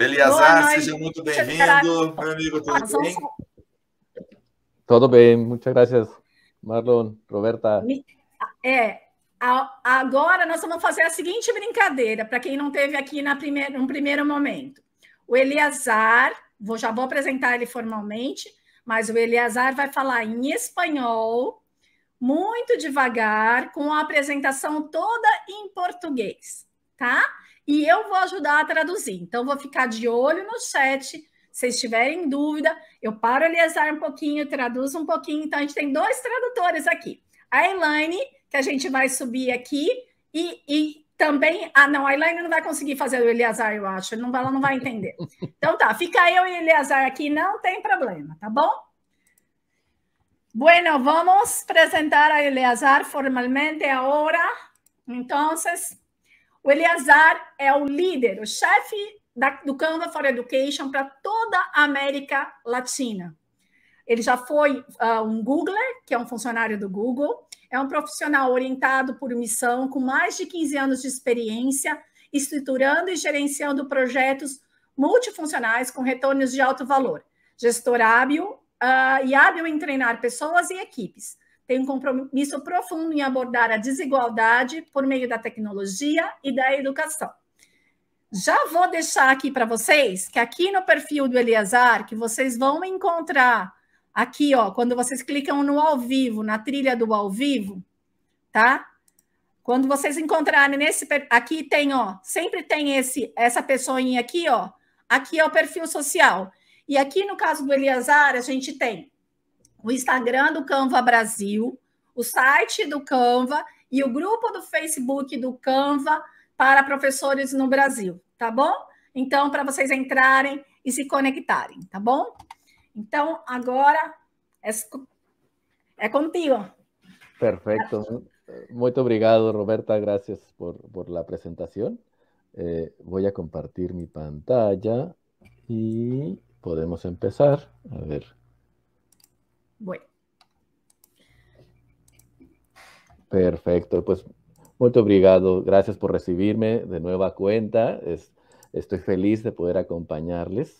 Beliazar, seja muito bem-vindo. Meu amigo, tudo bem? Tudo bem, muitas graças. Marlon, Roberta. É, Agora nós vamos fazer a seguinte brincadeira, para quem não teve aqui na primeira, no primeiro momento. O Eliazar, vou, já vou apresentar ele formalmente, mas o Eliazar vai falar em espanhol, muito devagar, com a apresentação toda em português, tá? e eu vou ajudar a traduzir. Então, vou ficar de olho no chat. Se vocês tiverem dúvida, eu paro Eliazar um pouquinho, traduzo um pouquinho. Então, a gente tem dois tradutores aqui. A Elaine, que a gente vai subir aqui, e, e também. Ah, não, a Elaine não vai conseguir fazer o Eleazar, eu acho. Não, ela não vai entender. Então tá, fica eu e Eleazar aqui, não tem problema, tá bom? Bueno, vamos apresentar a Eleazar formalmente agora. Então, o Eleazar é o líder, o chefe da, do Canva for Education para toda a América Latina. Ele já foi uh, um Googler, que é um funcionário do Google, é um profissional orientado por missão, com mais de 15 anos de experiência, estruturando e gerenciando projetos multifuncionais com retornos de alto valor, gestor hábil uh, e hábil em treinar pessoas e equipes tem um compromisso profundo em abordar a desigualdade por meio da tecnologia e da educação. Já vou deixar aqui para vocês que aqui no perfil do Eliazar, que vocês vão encontrar aqui, ó, quando vocês clicam no ao vivo, na trilha do ao vivo, tá? Quando vocês encontrarem nesse aqui tem, ó, sempre tem esse essa pessoinha aqui, ó. Aqui é o perfil social. E aqui no caso do Eliazar, a gente tem o Instagram do Canva Brasil, o site do Canva e o grupo do Facebook do Canva para professores no Brasil, tá bom? Então, para vocês entrarem e se conectarem, tá bom? Então, agora é, é contigo. Perfeito. Muito obrigado, Roberta. Gracias por, por a apresentação. Eh, voy a compartir pantalla podemos começar. A ver. Bueno. Perfecto, pues muy obrigado. Gracias por recibirme de nueva cuenta. estoy feliz de poder acompañarles.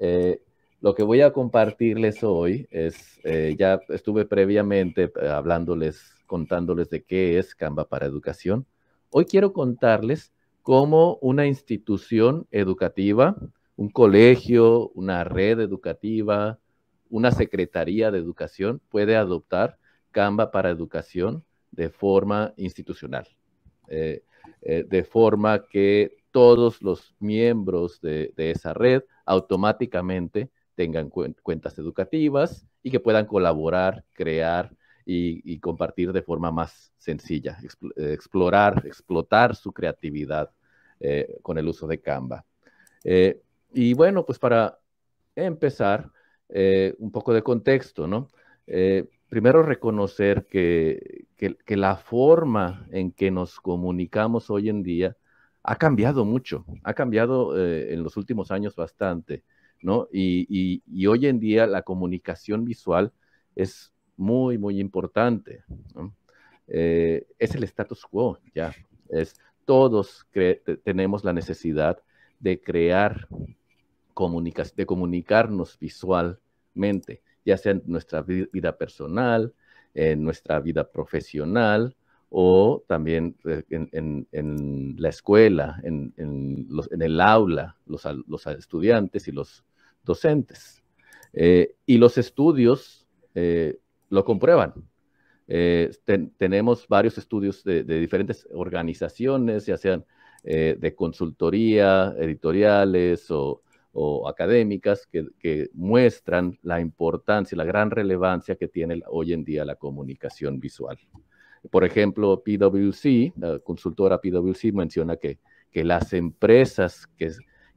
Eh, lo que voy a compartirles hoy es, eh, ya estuve previamente eh, hablándoles, contándoles de qué es Canva para Educación. Hoy quiero contarles cómo una institución educativa, un colegio, una red educativa, una Secretaría de Educación puede adoptar Canva para educación de forma institucional, eh, eh, de forma que todos los miembros de, esa red automáticamente tengan cuentas educativas y que puedan colaborar, crear y, compartir de forma más sencilla, eh, explorar, explotar su creatividad con el uso de Canva. y bueno, pues para empezar, eh, un poco de contexto, ¿no? Eh, primero reconocer que, la forma en que nos comunicamos hoy en día ha cambiado mucho, ha cambiado eh, en los últimos años bastante, ¿no? Y, hoy en día la comunicación visual es muy, muy importante, es el status quo, ya. Es, todos tenemos la necesidad de crear de comunicarnos visualmente, ya sea en nuestra vida personal, en nuestra vida profesional o también eh, en, la escuela, en, el aula, los, estudiantes y los docentes. Eh, y los estudios eh, lo comprueban. tenemos varios estudios de, de, diferentes organizaciones, ya sean de consultoría, editoriales o o académicas que, muestran la importancia, la gran relevancia que tiene hoy en día la comunicación visual. Por ejemplo, PwC, la consultora PwC menciona que, las empresas que,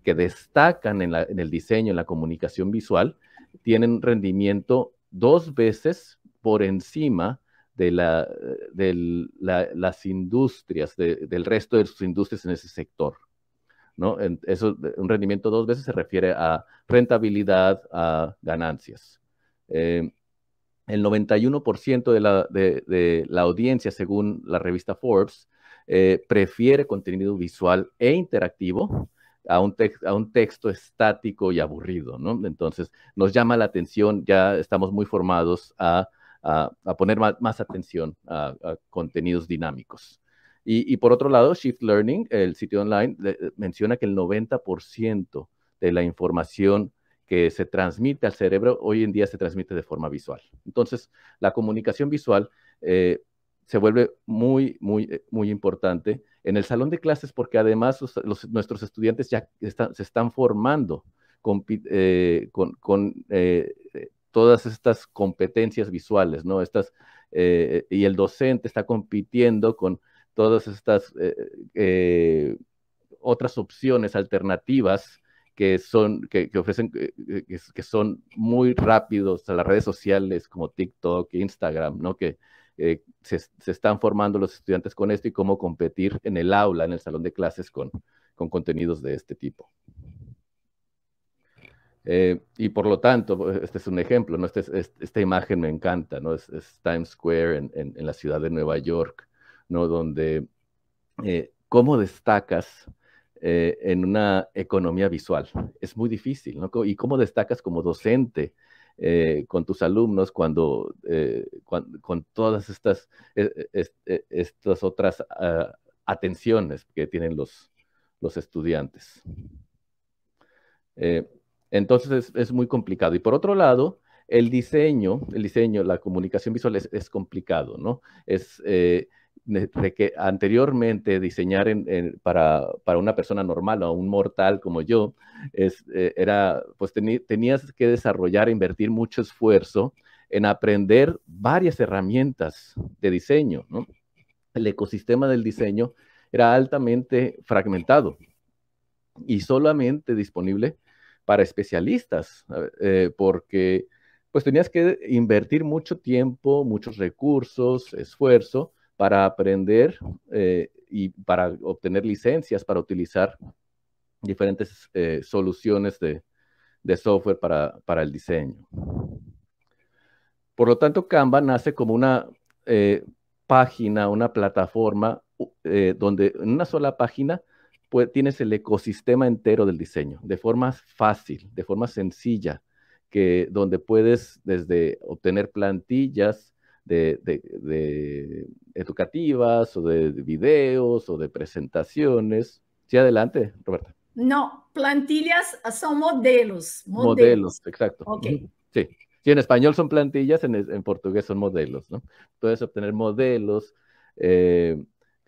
que destacan en, la, en el diseño, en la comunicación visual, tienen rendimiento dos veces por encima de, la, de las industrias, del resto de sus industrias en ese sector. ¿no? Eso, un rendimiento dos veces se refiere a rentabilidad, a ganancias. Eh, el 91% de la, de, la, audiencia, según la revista Forbes, eh, prefiere contenido visual e interactivo a un, a un, texto estático y aburrido, Entonces, nos llama la atención, ya estamos muy formados a, poner más atención a, contenidos dinámicos. Y, por otro lado, Shift Learning, el sitio online, eh, menciona que el 90% de la información que se transmite al cerebro hoy en día se transmite de forma visual. Entonces, la comunicación visual eh, se vuelve muy, muy, eh, muy importante en el salón de clases porque además nuestros estudiantes ya se están formando con, todas estas competencias visuales, ¿no? Estas, y el docente está compitiendo con todas estas eh, eh, otras opciones alternativas que son, que, ofrecen, que, son muy rápidos a las redes sociales como TikTok, Instagram, ¿no? Que eh, se, están formando los estudiantes con esto y cómo competir en el aula, en el salón de clases con, con contenidos de este tipo. y por lo tanto, este es un ejemplo, ¿no? Este este, esta imagen me encanta, ¿no? Es, Times Square en, la ciudad de Nueva York. ¿no? Donde, eh, ¿cómo destacas eh, en una economía visual? Es muy difícil, ¿no? ¿Y cómo destacas como docente? Eh, con tus alumnos cuando, con todas estas, e-, e-, e-, estas otras ah, atenciones que tienen los, los estudiantes. entonces es, muy complicado. Y por otro lado, el diseño, el diseño, la comunicación visual es, complicado, ¿no? Es, de que anteriormente diseñar para, una persona normal o un mortal como yo, eh, era, pues tenías que desarrollar, e invertir mucho esfuerzo en aprender varias herramientas de diseño. El ecosistema del diseño era altamente fragmentado y solamente disponible para especialistas, eh, porque pues tenías que invertir mucho tiempo, muchos recursos, esfuerzo para aprender eh, y para obtener licencias para utilizar diferentes eh, soluciones de, software para, el diseño. Por lo tanto, Canva nace como una eh, página, una plataforma donde en una sola página tienes el ecosistema entero del diseño, de forma fácil, de forma sencilla, que, donde puedes desde obtener plantillas, de, educativas o de, videos o de presentaciones. Sí, adelante, Roberta. No, plantillas ah, son modelos. Modelos, exacto. Sí. en español son plantillas, en, en, portugués son modelos, ¿no? Puedes obtener modelos eh,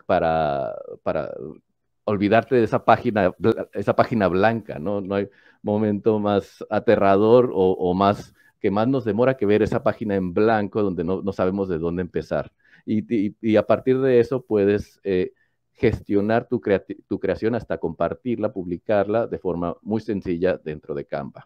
para, para olvidarte de esa página, esa página blanca, ¿no? No hay momento más aterrador o más que más nos demora que ver esa página en blanco donde no, sabemos de dónde empezar. Y, a partir de eso puedes eh, gestionar tu, creación hasta compartirla, publicarla de forma muy sencilla dentro de Canva.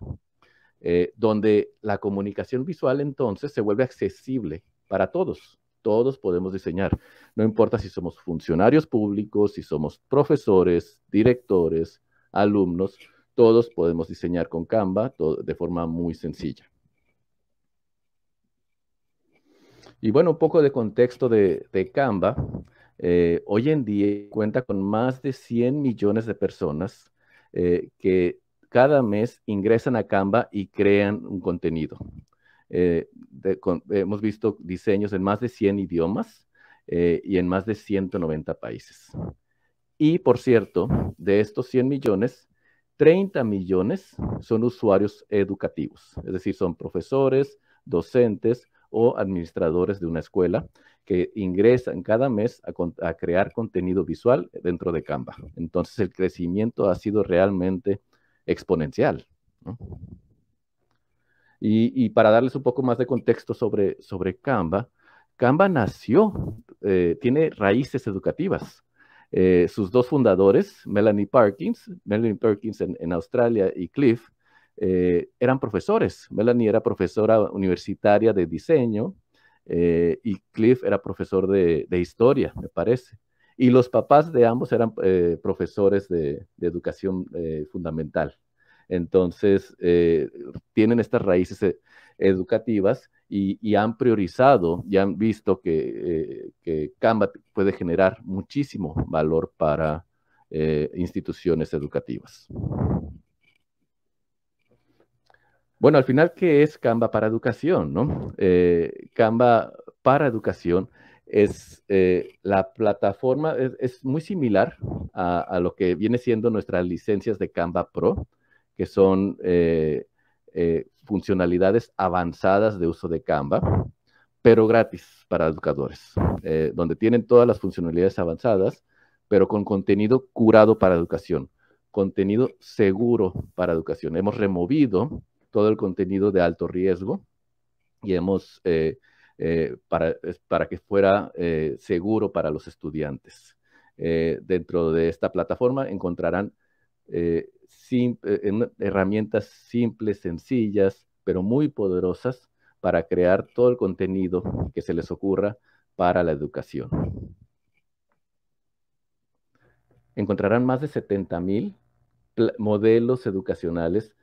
Eh, donde la comunicación visual entonces se vuelve accesible para todos. Todos podemos diseñar. No importa si somos funcionarios públicos, si somos profesores, directores, alumnos, todos podemos diseñar con Canva de forma muy sencilla. Y bueno, un poco de contexto de, de Canva. Eh, hoy en día cuenta con más de 100 millones de personas eh, que cada mes ingresan a Canva y crean un contenido. Eh, hemos visto diseños en más de 100 idiomas y en más de 190 países. Y por cierto, de estos 100 millones, 30 millones son usuarios educativos, es decir, son profesores, docentes o administradores de una escuela que ingresan cada mes a, crear contenido visual dentro de Canva. Entonces el crecimiento ha sido realmente exponencial. Y, para darles un poco más de contexto sobre, sobre Canva, Canva nació, eh, tiene raíces educativas. Eh, sus dos fundadores, Melanie Perkins, Melanie Perkins en Australia y Cliff eh, eran profesores. Melanie era profesora universitaria de diseño eh, y Cliff era profesor de, historia, me parece. Y los papás de ambos eran eh, profesores de, educación fundamental. Entonces, tienen estas raíces educativas y, han priorizado y han visto que, que Canva puede generar muchísimo valor para instituciones educativas. Bueno, al final, ¿qué es Canva para educación? ¿no? Eh, Canva para educación es eh, la plataforma, es, muy similar a, lo que viene siendo nuestras licencias de Canva Pro, que son eh, funcionalidades avanzadas de uso de Canva, pero gratis para educadores, donde tienen todas las funcionalidades avanzadas, pero con contenido curado para educación, contenido seguro para educación. Hemos removido todo el contenido de alto riesgo y hemos, eh, eh, para, que fuera eh, seguro para los estudiantes. dentro de esta plataforma encontrarán herramientas simples, sencillas, pero muy poderosas para crear todo el contenido que se les ocurra para la educación. Encontrarán más de 70 mil modelos educacionales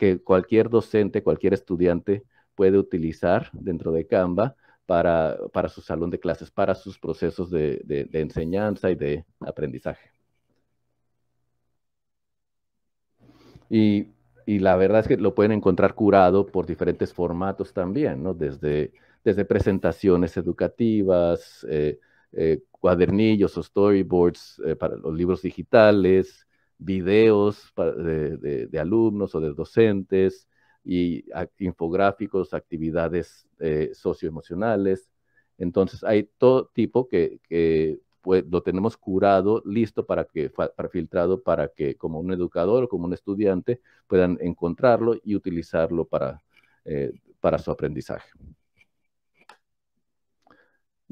que cualquier docente, cualquier estudiante puede utilizar dentro de Canva para, para su salón de clases, para sus procesos de, enseñanza y de aprendizaje. Y, y, la verdad es que lo pueden encontrar curado por diferentes formatos también, ¿no? Desde, desde presentaciones educativas, eh, eh, cuadernillos o storyboards eh, para los libros digitales, videos de, de, alumnos o de docentes y infográficos, actividades eh, socioemocionales. Entonces hay todo tipo que, que lo tenemos curado, listo para que, para filtrado para que como un educador o como un estudiante puedan encontrarlo y utilizarlo para, eh, para su aprendizaje.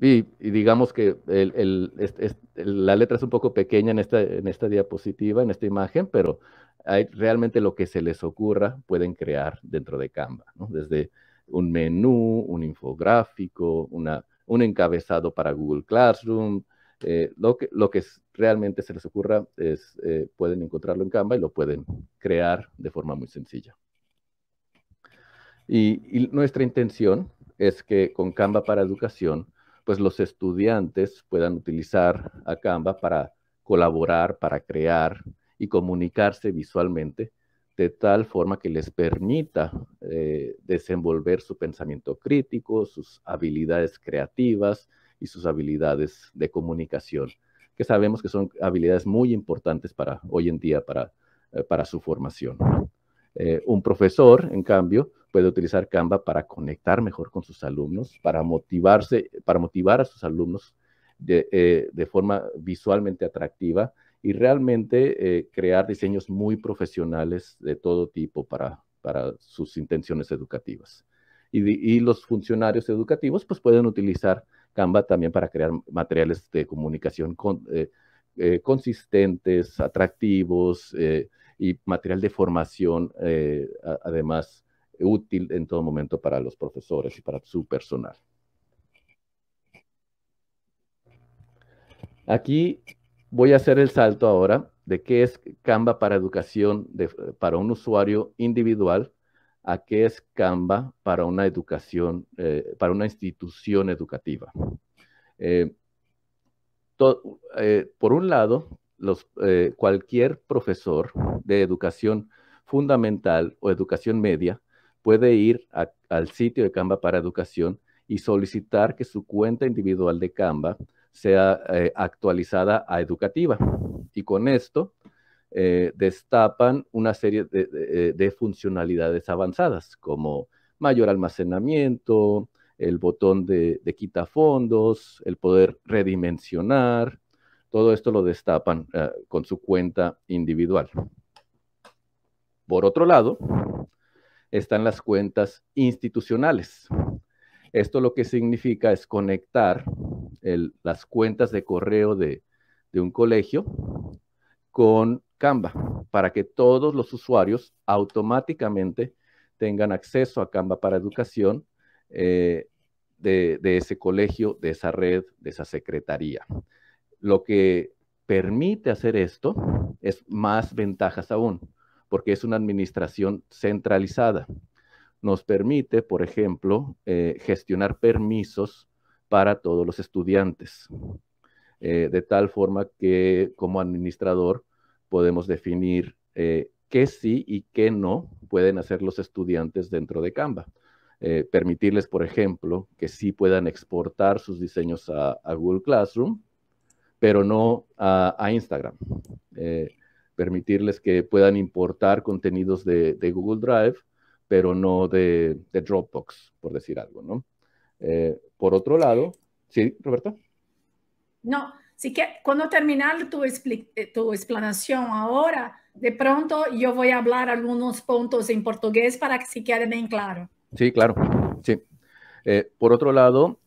Y, digamos que la letra es un poco pequeña en esta, en esta diapositiva, en esta imagen, pero realmente lo que se les ocurra pueden crear dentro de Canva, ¿no? desde un menú, un infográfico, un encabezado para Google Classroom, eh, lo, que, lo que realmente se les ocurra es, eh, pueden encontrarlo en Canva y lo pueden crear de forma muy sencilla. y, nuestra intención es que con Canva para Educación pues los estudiantes puedan utilizar a Canva para colaborar, para crear y comunicarse visualmente de tal forma que les permita eh, desenvolver su pensamiento crítico, sus habilidades creativas y sus habilidades de comunicación, que sabemos que son habilidades muy importantes para hoy en día para eh, su formación. Eh, un profesor, en cambio, puede utilizar Canva para conectar mejor con sus alumnos, para motivarse, para motivar a sus alumnos de, eh, forma visualmente atractiva y realmente eh, crear diseños muy profesionales de todo tipo para, sus intenciones educativas. Y, los funcionarios educativos pues pueden utilizar Canva también para crear materiales de comunicación consistentes, atractivos, y material de formación, eh, además, útil en todo momento para los profesores y para su personal. Aquí voy a hacer el salto ahora de qué es Canva para educación para un usuario individual a qué es Canva para una educación, eh, para una institución educativa. Eh, por un lado, los, eh, cualquier profesor de educación fundamental o educación media puede ir al sitio de Canva para educación y solicitar que su cuenta individual de Canva sea eh, actualizada a educativa. Y con esto eh, destapan una serie de, funcionalidades avanzadas, como mayor almacenamiento, el botón de, de quita fondos, el poder redimensionar, todo esto lo destapan eh, con su cuenta individual. Por otro lado, están las cuentas institucionales. Esto lo que significa es conectar las cuentas de correo de, un colegio con Canva para que todos los usuarios automáticamente tengan acceso a Canva para educación eh, de, ese colegio, de esa red, de esa secretaría lo que permite hacer esto es más ventajas aún, porque es una administración centralizada. Nos permite, por ejemplo, eh, gestionar permisos para todos los estudiantes, eh, de tal forma que como administrador podemos definir eh, qué sí y qué no pueden hacer los estudiantes dentro de Canva. permitirles, por ejemplo, que sí puedan exportar sus diseños a Google Classroom pero no a, Instagram. Eh, permitirles que puedan importar contenidos de, Google Drive, pero no de, Dropbox, por decir algo, ¿no? Eh, por otro lado, ¿sí, Roberta? No, sí que cuando terminar tu, eh, tu, explicación ahora, de pronto yo voy a hablar algunos puntos en portugués para que se quede bien claro. Sí, claro. Sí. por otro lado,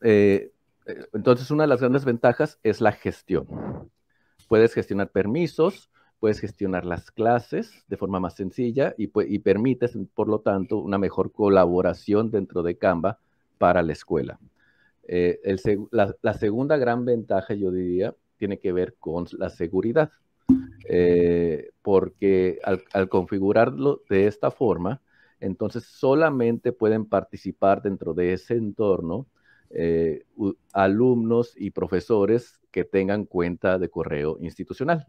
entonces, una de las grandes ventajas es la gestión. Puedes gestionar permisos, puedes gestionar las clases de forma más sencilla y, y permites, por lo tanto, una mejor colaboración dentro de Canva para la escuela. Eh, la, segunda gran ventaja, yo diría, tiene que ver con la seguridad, eh, porque al configurarlo de esta forma, entonces solamente pueden participar dentro de ese entorno eh, alumnos y profesores que tengan cuenta de correo institucional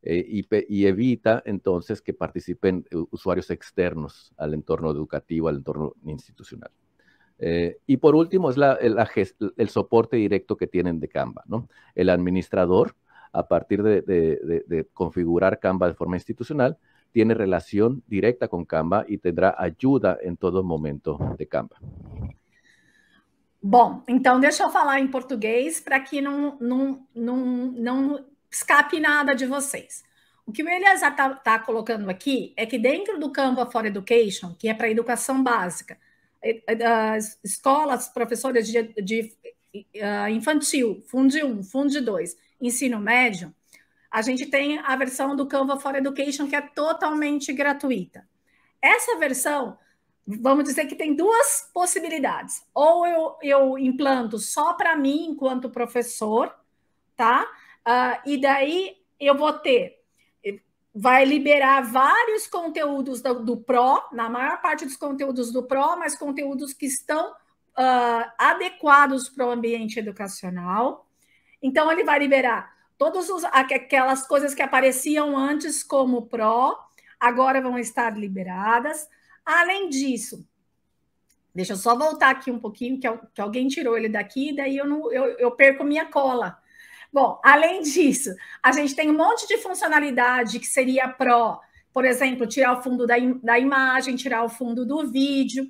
eh, y, evita entonces que participen eh, usuarios externos al entorno educativo, al entorno institucional. y por último es el, soporte directo que tienen de Canva. El administrador, a partir de, de configurar Canva de forma institucional, tiene relación directa con Canva y tendrá ayuda en todo momento de Canva. Bom, então deixa eu falar em português para que não, não, não, não escape nada de vocês. O que o Eliezer está tá colocando aqui é que dentro do Canva for Education, que é para educação básica, as escolas, professores de, de uh, infantil, Fundi 1, Fundi 2, ensino médio, a gente tem a versão do Canva for Education que é totalmente gratuita. Essa versão vamos dizer que tem duas possibilidades. Ou eu, eu implanto só para mim, enquanto professor, tá? Uh, e daí eu vou ter. Eh, vai liberar vários conteúdos do, do PRO, na maior parte dos conteúdos do PRO, mas conteúdos que estão uh, adequados para o ambiente educacional. Então, ele vai liberar todas aquelas coisas que apareciam antes como PRO, agora vão estar liberadas Além disso, deixa eu só voltar aqui um pouquinho, que, que alguém tirou ele daqui, daí eu, não, eu, eu perco minha cola. Bom, além disso, a gente tem um monte de funcionalidade que seria pró, por exemplo, tirar o fundo da, im da imagem, tirar o fundo do vídeo,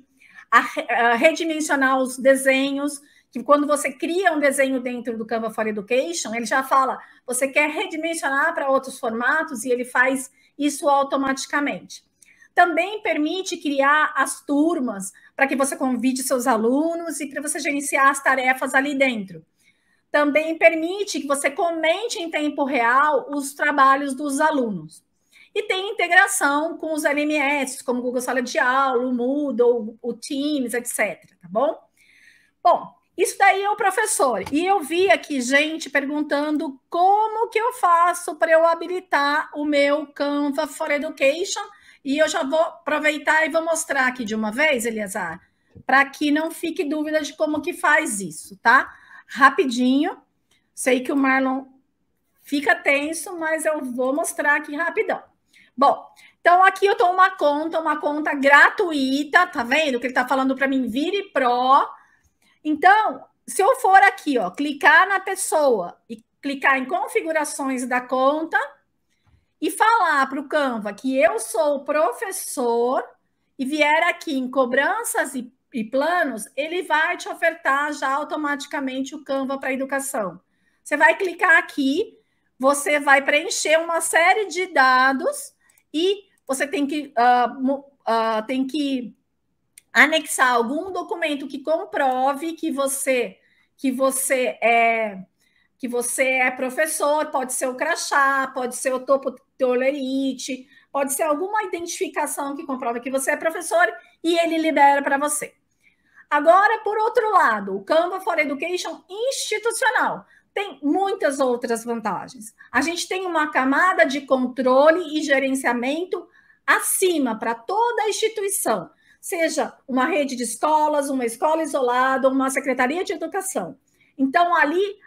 a, a redimensionar os desenhos, que quando você cria um desenho dentro do Canva for Education, ele já fala, você quer redimensionar para outros formatos e ele faz isso automaticamente também permite criar as turmas para que você convide seus alunos e para você gerenciar as tarefas ali dentro. Também permite que você comente em tempo real os trabalhos dos alunos. E tem integração com os LMS, como Google Sala de Aula, o Moodle, o Teams, etc. Tá bom? Bom, isso daí é o professor. E eu vi aqui gente perguntando como que eu faço para eu habilitar o meu Canva for Education e eu já vou aproveitar e vou mostrar aqui de uma vez, Eliasa, para que não fique dúvida de como que faz isso, tá? Rapidinho. Sei que o Marlon fica tenso, mas eu vou mostrar aqui rapidão. Bom, então aqui eu estou uma conta, uma conta gratuita, tá vendo? Que ele está falando para mim, vire pro. Então, se eu for aqui, ó, clicar na pessoa e clicar em configurações da conta, e falar para o Canva que eu sou o professor e vier aqui em cobranças e, e planos, ele vai te ofertar já automaticamente o Canva para educação. Você vai clicar aqui, você vai preencher uma série de dados e você tem que, uh, uh, tem que anexar algum documento que comprove que você que você é que você é professor, pode ser o crachá, pode ser o topo tolerite, pode ser alguma identificação que comprova que você é professor e ele libera para você. Agora, por outro lado, o Canva for Education institucional tem muitas outras vantagens. A gente tem uma camada de controle e gerenciamento acima para toda a instituição, seja uma rede de escolas, uma escola isolada, uma secretaria de educação. Então, ali,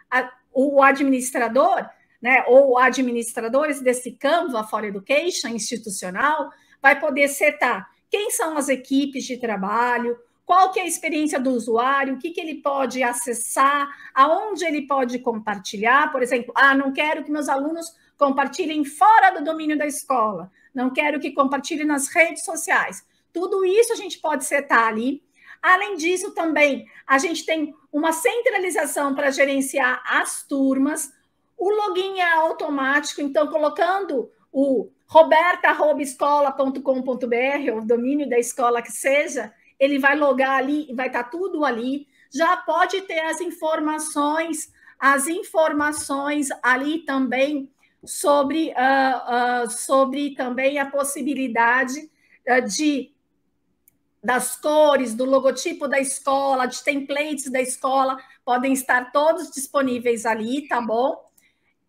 o administrador, né, ou administradores desse campo, a For Education institucional, vai poder setar quem são as equipes de trabalho, qual que é a experiência do usuário, o que, que ele pode acessar, aonde ele pode compartilhar, por exemplo, ah, não quero que meus alunos compartilhem fora do domínio da escola, não quero que compartilhem nas redes sociais. Tudo isso a gente pode setar ali Além disso, também a gente tem uma centralização para gerenciar as turmas. O login é automático, então colocando o roberta.escola.com.br, o domínio da escola que seja, ele vai logar ali e vai estar tá tudo ali. Já pode ter as informações, as informações ali também sobre, uh, uh, sobre também a possibilidade uh, de das cores, do logotipo da escola, de templates da escola, podem estar todos disponíveis ali, tá bom?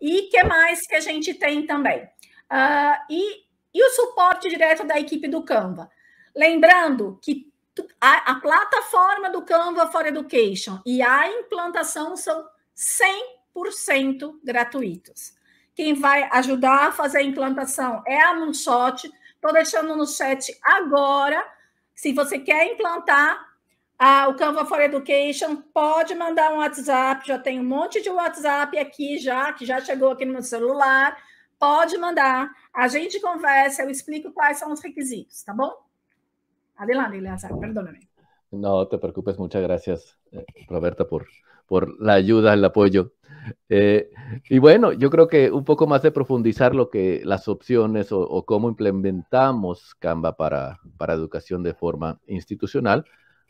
E que mais que a gente tem também? Uh, e, e o suporte direto da equipe do Canva. Lembrando que a, a plataforma do Canva for Education e a implantação são 100% gratuitos. Quem vai ajudar a fazer a implantação é a Moonshot. Estou deixando no chat agora se você quer implantar o Canva for Education, pode mandar um WhatsApp. Já tem um monte de WhatsApp aqui já, que já chegou aqui no meu celular. Pode mandar. A gente conversa, eu explico quais são os requisitos, tá bom? Adelante, Perdona-me. Não, te preocupes, muchas gracias, eh, Roberta, por, por la ayuda, el apoyo. Eh, y bueno, yo creo que un poco más de profundizar lo que las opciones o, cómo implementamos Canva para, educación de forma institucional,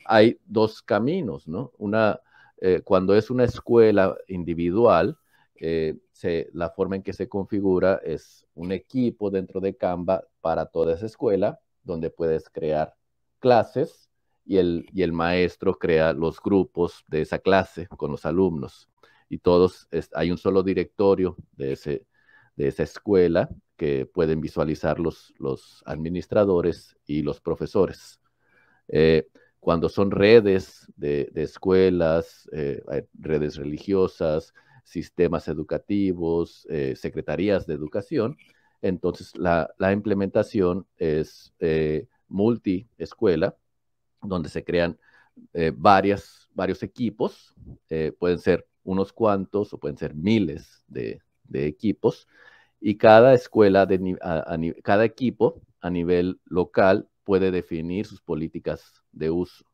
hay dos caminos, ¿no? Una, eh, cuando es una escuela individual, eh, se, la forma en que se configura es un equipo dentro de Canva para toda esa escuela, donde puedes crear clases y el, maestro crea los grupos de esa clase con los alumnos. Y todos, hay un solo directorio de, ese, de esa escuela que pueden visualizar los, administradores y los profesores. Eh, cuando son redes de, escuelas, eh, redes religiosas, sistemas educativos, eh, secretarías de educación, entonces la, la implementación es multi escuela donde se crean eh, varias, varios equipos, eh, pueden ser unos cuantos o pueden ser miles de, equipos, y cada escuela, de, cada equipo a nivel local puede definir sus políticas de uso.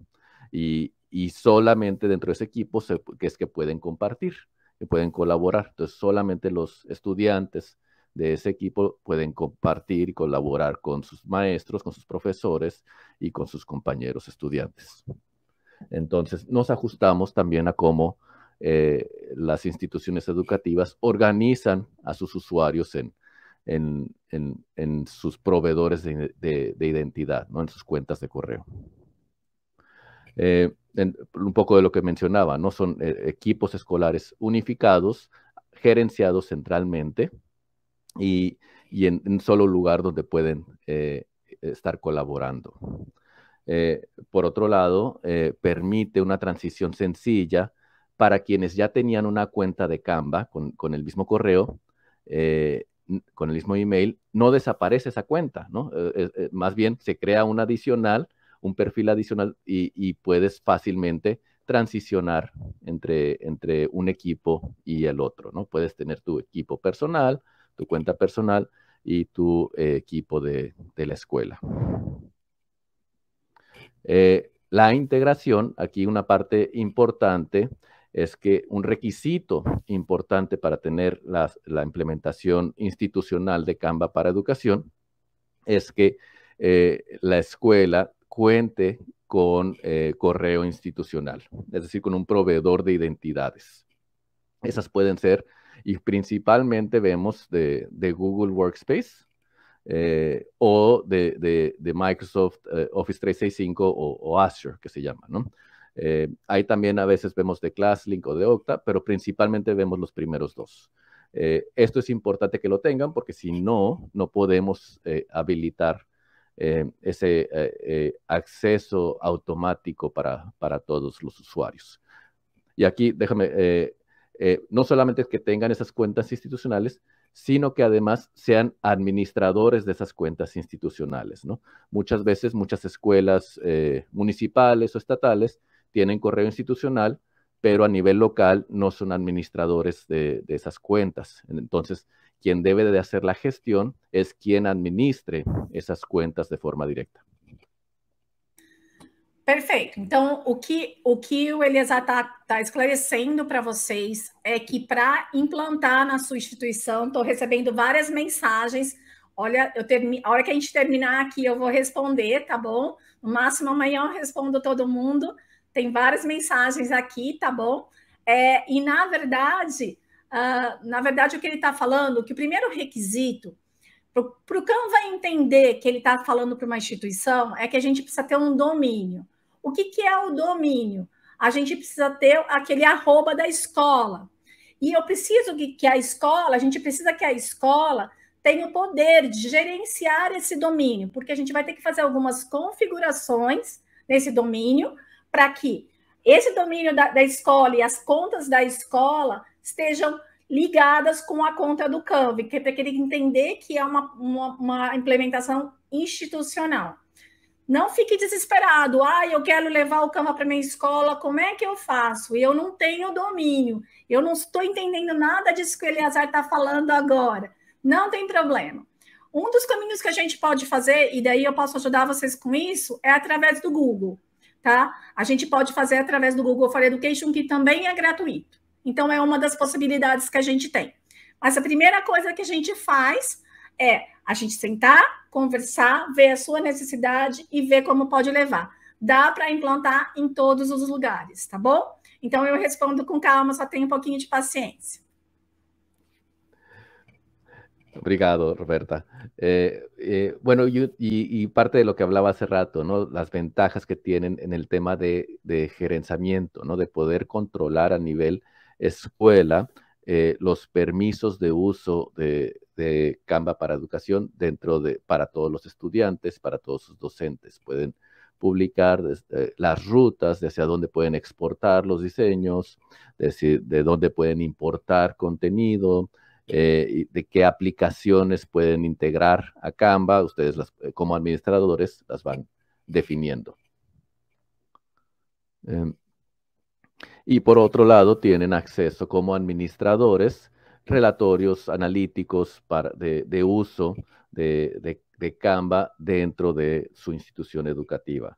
Y, solamente dentro de ese equipo es que pueden compartir, que pueden colaborar. Entonces, solamente los estudiantes de ese equipo pueden compartir y colaborar con sus maestros, con sus profesores y con sus compañeros estudiantes. Entonces, nos ajustamos también a cómo eh, las instituciones educativas organizan a sus usuarios en, sus proveedores de, identidad, ¿no? en sus cuentas de correo. Eh, un poco de lo que mencionaba, ¿no? Son eh, equipos escolares unificados, gerenciados centralmente, y, en un solo lugar donde pueden eh, estar colaborando. Eh, por otro lado, eh, permite una transición sencilla para quienes ya tenían una cuenta de Canva con, el mismo correo, con el mismo email, no desaparece esa cuenta, ¿no? más bien se crea un adicional, un perfil adicional y, puedes fácilmente transicionar entre, entre un equipo y el otro, ¿no? Puedes tener tu equipo personal, tu cuenta personal y tu eh, equipo de, la escuela. Eh, la integración, aquí una parte importante es que un requisito importante para tener la, implementación institucional de Canva para educación es que eh, la escuela cuente con correo institucional, es decir, con un proveedor de identidades. Esas pueden ser y principalmente vemos de, Google Workspace eh, o de, Microsoft eh, Office 365 o, o, Azure, que se llama, ¿no? Eh, ahí también a veces vemos de ClassLink o de Okta, pero principalmente vemos los primeros dos. esto es importante que lo tengan porque si no, no podemos habilitar ese acceso automático para, todos los usuarios. Y aquí déjame eh, no solamente es que tengan esas cuentas institucionales, sino que además sean administradores de esas cuentas institucionales. Muchas veces muchas escuelas eh, municipales o estatales tienen correo institucional, pero a nivel local no son administradores de esas cuentas. Entonces, quien debe de hacer la gestión es quien administre esas cuentas de forma directa. Perfeito. Então, o que o, que o está tá esclarecendo para vocês é que para implantar na sua instituição, estou recebendo várias mensagens. Olha, eu termi, a hora que a gente terminar aqui, eu vou responder, tá bom? No máximo amanhã eu respondo todo mundo. Tem várias mensagens aqui, tá bom? É, e na verdade, uh, na verdade, o que ele está falando, que o primeiro requisito para o Canva entender que ele está falando para uma instituição é que a gente precisa ter um domínio. O que, que é o domínio? A gente precisa ter aquele arroba da escola. E eu preciso que, que a escola, a gente precisa que a escola tenha o poder de gerenciar esse domínio, porque a gente vai ter que fazer algumas configurações nesse domínio para que esse domínio da, da, escola e as contas da escola estejam ligadas com a conta do Canvas, que é para ele entender que é uma, uma, uma implementação institucional. Não fique desesperado. Ah, eu quero levar o Canva para minha escola, como é que eu faço? Eu não tenho domínio, eu não estou entendendo nada disso que o Eliazar está falando agora. Não tem problema. Um dos caminhos que a gente pode fazer, e daí eu posso ajudar vocês com isso, é através do Google, tá? A gente pode fazer através do Google for Education, que também é gratuito. Então, é uma das possibilidades que a gente tem. Mas a primeira coisa que a gente faz é a gente sentar, conversar, ver a sua necessidade e ver como pode levar. Dá para implantar em todos os lugares, tá bom? Então eu respondo com calma, só tenha um pouquinho de paciência. Obrigado, Roberta. Eh, eh, bueno, y, y, y, parte de lo que hablaba hace rato, ¿no? Las ventajas que tienen en el tema de, de gerenciamiento, ¿no? De poder controlar a nivel escuela eh, los permisos de uso de, de Canva para educación dentro de, para todos los estudiantes, para todos sus docentes. Pueden publicar eh, las rutas de hacia dónde pueden exportar los diseños, de, dónde pueden importar contenido, eh, de qué aplicaciones pueden integrar a Canva. Ustedes eh, como administradores las van definiendo. Em, y por otro lado, tienen acceso como administradores relatorios analíticos para, de, uso de, de, Canva dentro de su institución educativa.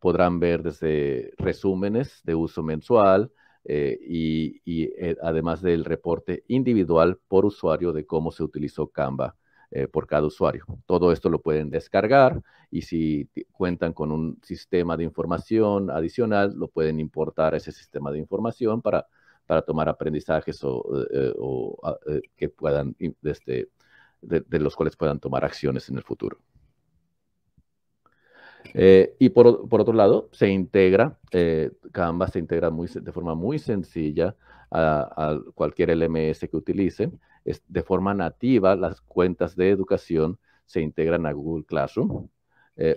podrán ver desde resúmenes de uso mensual eh, y, eh, además del reporte individual por usuario de cómo se utilizó Canva eh, por cada usuario. Todo esto lo pueden descargar y si cuentan con un sistema de información adicional, lo pueden importar a ese sistema de información para para tomar aprendizajes o, eh, eh, ah, eh, que puedan, este, de, los cuales puedan tomar acciones en el futuro. y por, otro lado, se integra, Canva se integra de forma muy sencilla a, cualquier LMS que utilicen. Es, de forma nativa, las cuentas de educación se integran a Google Classroom,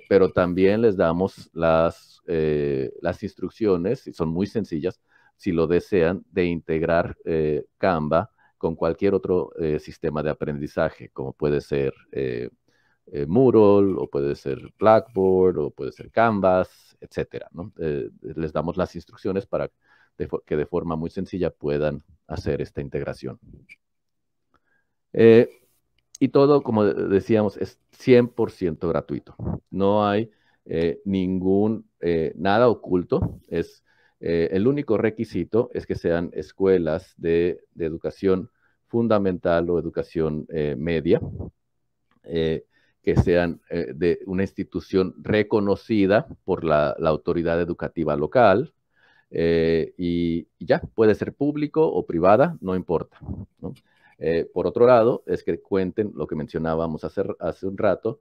pero también les damos las, las instrucciones, y son muy sencillas, si lo desean, de integrar eh, Canva con cualquier otro eh, sistema de aprendizaje, como puede ser eh, eh Mural, o puede ser Blackboard, o puede ser Canvas, etc. les damos las instrucciones para que de forma muy sencilla puedan hacer esta integración. y todo, como decíamos, es 100% gratuito. No hay ningún, nada oculto, es eh, el único requisito es que sean escuelas de, educación fundamental o educación eh, media, eh, que sean de una institución reconocida por la, autoridad educativa local. y ya puede ser público o privada, no importa. por otro lado, es que cuenten lo que mencionábamos hace, un rato,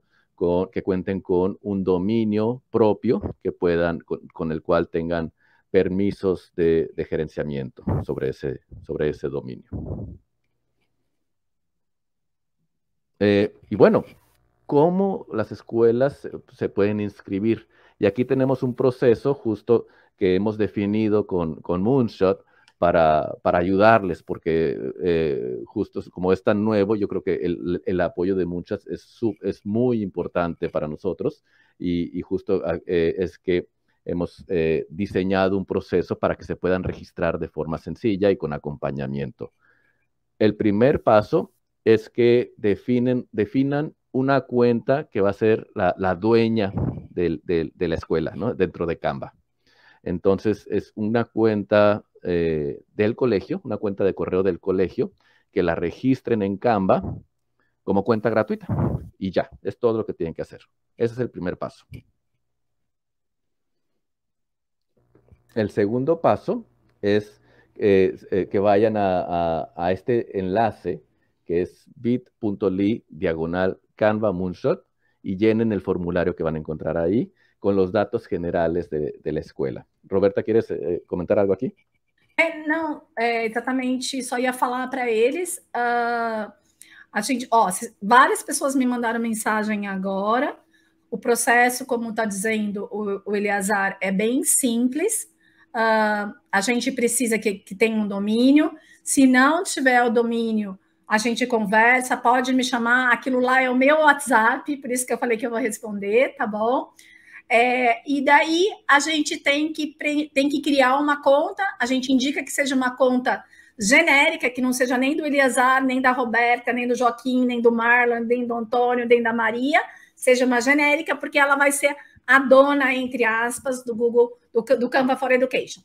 que cuenten con un dominio propio que puedan, con el cual tengan permisos de, gerenciamiento sobre ese, sobre ese dominio. Eh, y bueno, ¿cómo las escuelas eh, se pueden inscribir? Y aquí tenemos un proceso justo que hemos definido con, Moonshot para, para, ayudarles, porque eh, justo como es tan nuevo, yo creo que el, apoyo de muchas es, muy importante para nosotros y, justo ah, es que hemos eh, diseñado un proceso para que se puedan registrar de forma sencilla y con acompañamiento. El primer paso es que definan una cuenta que va a ser la, dueña de, la escuela, Dentro de Canva. Entonces, es una cuenta eh, del colegio, una cuenta de correo del colegio, que la registren en Canva como cuenta gratuita. Y ya, es todo lo que tienen que hacer. Ese es el primer paso. El segundo paso es eh, eh, que vayan a, a, a, este enlace que es bit.ly diagonal Canva Moonshot y llenen el formulario que van a encontrar ahí con los datos generales de, de la escuela. Roberta, ¿quieres eh, comentar algo aquí? É, não, é, exatamente, só ia falar para eles. Uh, a gente, ó, várias pessoas me mandaram mensagem agora. O processo, como está dizendo o, o Eleazar, é bem simples uh, a gente precisa que, que tenha um domínio. Se não tiver o domínio, a gente conversa, pode me chamar, aquilo lá é o meu WhatsApp, por isso que eu falei que eu vou responder, tá bom? É, e daí a gente tem que, tem que criar uma conta, a gente indica que seja uma conta genérica, que não seja nem do Eliasar, nem da Roberta, nem do Joaquim, nem do Marlon, nem do Antônio, nem da Maria, seja uma genérica, porque ela vai ser a dona, entre aspas, do Google, do, do Canva for Education.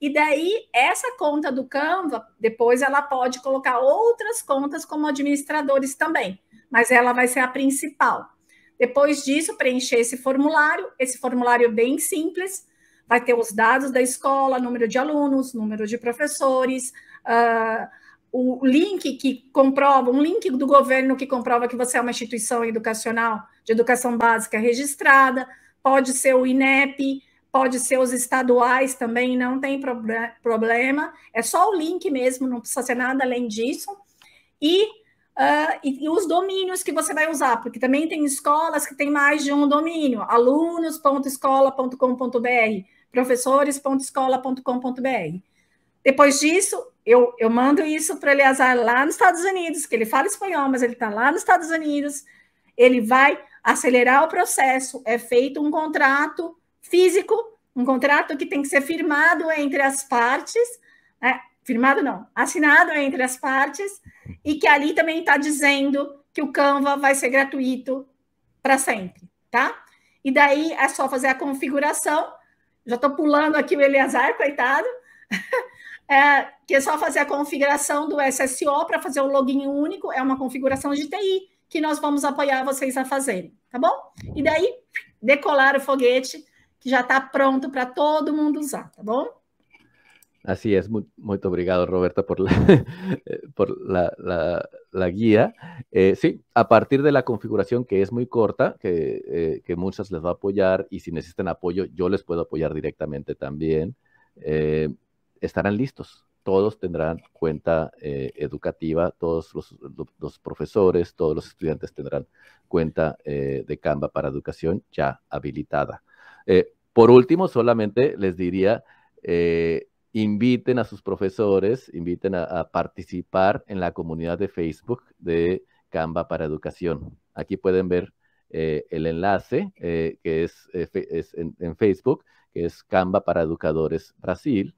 E daí, essa conta do Canva, depois ela pode colocar outras contas como administradores também, mas ela vai ser a principal. Depois disso, preencher esse formulário, esse formulário bem simples, vai ter os dados da escola, número de alunos, número de professores, uh, o link que comprova, um link do governo que comprova que você é uma instituição educacional de educação básica registrada, pode ser o INEP, pode ser os estaduais também, não tem problema. É só o link mesmo, não precisa ser nada além disso. E, uh, e, e, os domínios que você vai usar, porque também tem escolas que têm mais de um domínio, alunos.escola.com.br, professores.escola.com.br. Depois disso, eu, eu mando isso para Eleazar lá nos Estados Unidos, que ele fala espanhol, mas ele está lá nos Estados Unidos, ele vai acelerar o processo, é feito um contrato físico, um contrato que tem que ser firmado entre as partes, né? firmado não, assinado entre as partes, e que ali também está dizendo que o Canva vai ser gratuito para sempre, tá? E daí é só fazer a configuração. Já estou pulando aqui o Eleazar, coitado. É, que é só fazer a configuração do SSO para fazer o login único, é uma configuração de TI que nós vamos apoiar vocês a fazerem, tá bom? E daí, decolar o foguete, que já está pronto para todo mundo usar, tá bom? Así es, muy, muy obrigado Roberta por la, por la, la, la guía. Eh, sí, a partir de la configuración que es muy corta, que, eh, que, muchas les va a apoyar y si necesitan apoyo, yo les puedo apoyar directamente también, eh, estarán listos. todos tendrán cuenta eh, educativa, todos los, profesores, todos los estudiantes tendrán cuenta eh, de Canva para educación ya habilitada. Eh, por último, solamente les diría, inviten a sus profesores, inviten a, participar en la comunidad de Facebook de Canva para educación. Aquí pueden ver el enlace que es, en, en Facebook, que es Canva para Educadores Brasil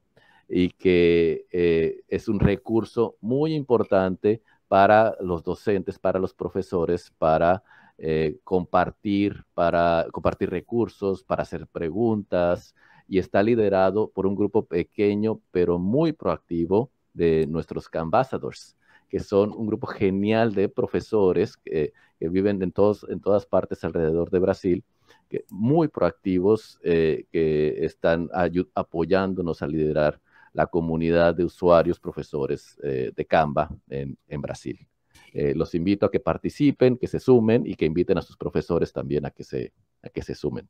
y que eh, es un recurso muy importante para los docentes, para los profesores, para eh, compartir, para compartir recursos, para hacer preguntas y está liderado por un grupo pequeño pero muy proactivo de nuestros ambassadors, que son un grupo genial de profesores que, viven en, todos, en todas partes alrededor de Brasil muy proactivos eh, que están apoyándonos a liderar la comunidad de usuarios, profesores eh, de Canva en, en Brasil. Eh, los invito a que participen, que se sumen y que inviten a sus profesores también a que se, a que se sumen.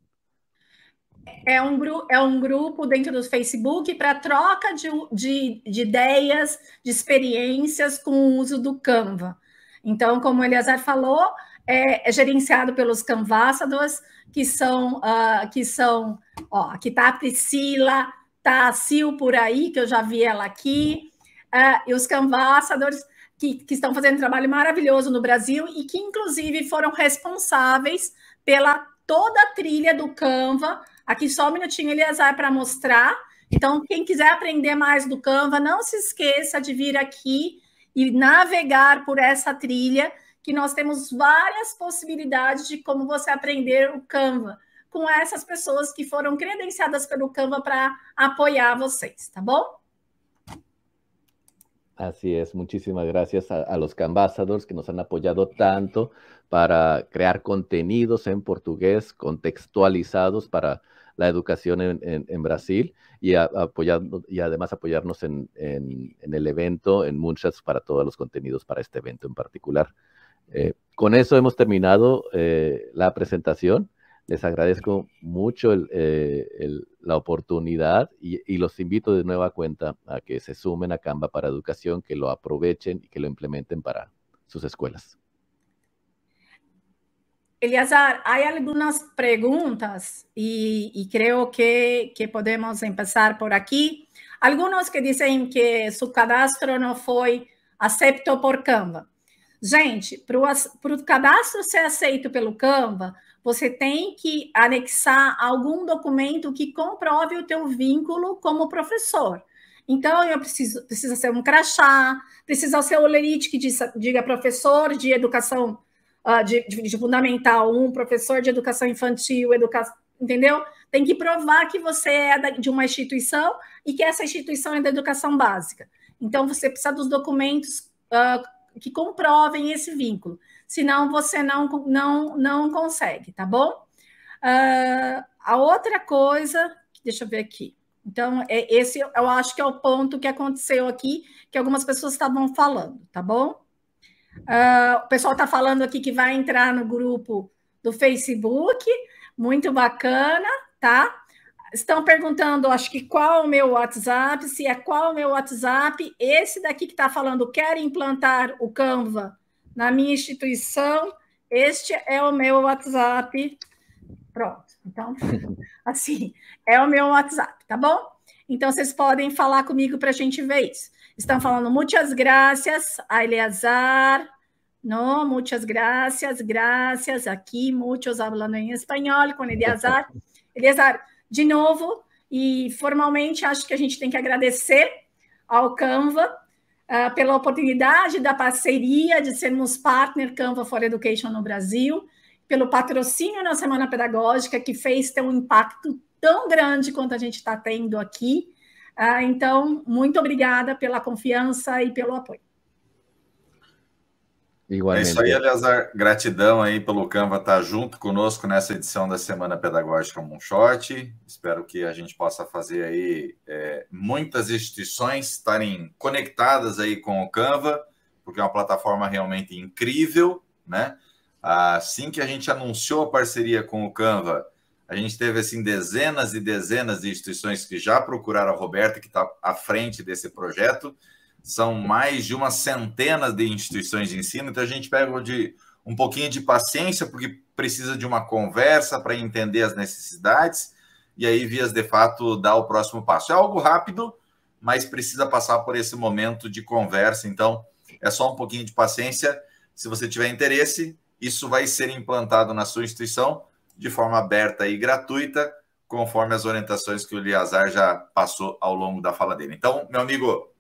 É um, é um grupo dentro do Facebook para troca de, de, de ideias, de experiências com o uso do Canva. Então, como o Eleazar falou, é, é, gerenciado pelos canvassadores, que são, uh, que são, ó, aqui está a Priscila, tá a Sil por aí, que eu já vi ela aqui, uh, e os canvassadores que, que estão fazendo um trabalho maravilhoso no Brasil e que, inclusive, foram responsáveis pela toda a trilha do Canva. Aqui só um minutinho, Eliasar, para mostrar. Então, quem quiser aprender mais do Canva, não se esqueça de vir aqui e navegar por essa trilha, que nós temos várias possibilidades de como você aprender o Canva. con esas personas que fueron credenciadas pelo Canva para a vocês, tá bom? Así es, muchísimas gracias a, los Cambassadors que nos han apoyado tanto para crear contenidos en portugués contextualizados para la educación en, Brasil y, y además apoyarnos en, el evento, en Moonshots, para todos los contenidos para este evento en particular. Eh, con eso hemos terminado eh, la presentación. Les agradezco mucho eh, la oportunidad y, los invito de nueva cuenta a que se sumen a Canva para Educación, que lo aprovechen y que lo implementen para sus escuelas. Eliazar, hay algunas preguntas y, creo que, podemos empezar por aquí. Algunos que dicen que su cadastro no fue acepto por Canva. Gente, para el cadastro ser aceito pelo Canva, Você tem que anexar algum documento que comprove o teu vínculo como professor. Então, eu preciso, precisa ser um crachá, precisa ser o lerite que diz, diga professor de educação ah, de, de, de, fundamental 1, um professor de educação infantil, educa... entendeu? Tem que provar que você é de uma instituição e que essa instituição é da educação básica. Então, você precisa dos documentos uh, que comprovem esse vínculo senão você não, não, não consegue, tá bom? Uh, a outra coisa, deixa eu ver aqui. Então, é, esse eu acho que é o ponto que aconteceu aqui, que algumas pessoas estavam falando, tá bom? Uh, o pessoal está falando aqui que vai entrar no grupo do Facebook, muito bacana, tá? Estão perguntando, acho que qual o meu WhatsApp, se é qual o meu WhatsApp, esse daqui que está falando, quer implantar o Canva na minha instituição, este é o meu WhatsApp. Pronto. Então, assim, é o meu WhatsApp, tá bom? Então, vocês podem falar comigo para a gente ver isso. Estão falando muitas graças a Eleazar. No, muitas graças graças Aqui, muitos falando em espanhol com Eleazar. Eleazar, de novo, e formalmente acho que a gente tem que agradecer ao Canva ah, pela oportunidade da parceria de sermos partner Canva for Education no Brasil, pelo patrocínio na Semana Pedagógica, que fez ter um impacto tão grande quanto a gente está tendo aqui. Uh, então, muito obrigada pela confiança e pelo apoio. Igualmente. É isso aí, Eleazar. Gratidão aí pelo Canva estar tá junto conosco nessa edição da Semana Pedagógica Moonshot. Espero que a gente possa fazer aí é, muitas instituições estarem conectadas aí com o Canva, porque é uma plataforma realmente incrível, né? Assim que a gente anunciou a parceria com o Canva, a gente teve assim dezenas e dezenas de instituições que já procuraram a Roberta, que está à frente desse projeto são mais de uma centena de instituições de ensino, então a gente pega de um pouquinho de paciência, porque precisa de uma conversa para entender as necessidades, e aí vias de fato dar o próximo passo. É algo rápido, mas precisa passar por esse momento de conversa, então é só um pouquinho de paciência. Se você tiver interesse, isso vai ser implantado na sua instituição de forma aberta e gratuita, conforme as orientações que o Liazar já passou ao longo da fala dele. Então, meu amigo,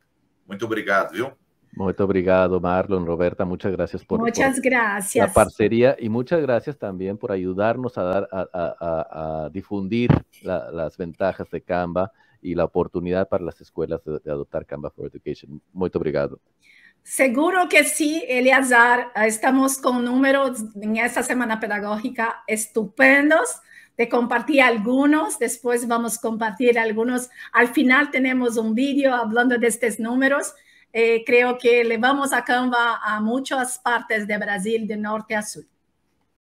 Muito obrigado, viu? Muito obrigado, Marlon, Roberta, muchas gracias por, muchas gracias. la parcería y muchas gracias también por ayudarnos a, dar, a, difundir las ventajas de Canva y la oportunidad para las escuelas de, adoptar Canva for Education. Muito obrigado. Seguro que sí, Eliazar. Estamos con números en esta semana pedagógica estupendos. Te compartí algunos, después vamos a compartir algunos. Al final tenemos un vídeo hablando de estos números. Eh, creo que le vamos a Canva a muchas partes de Brasil de norte a sur.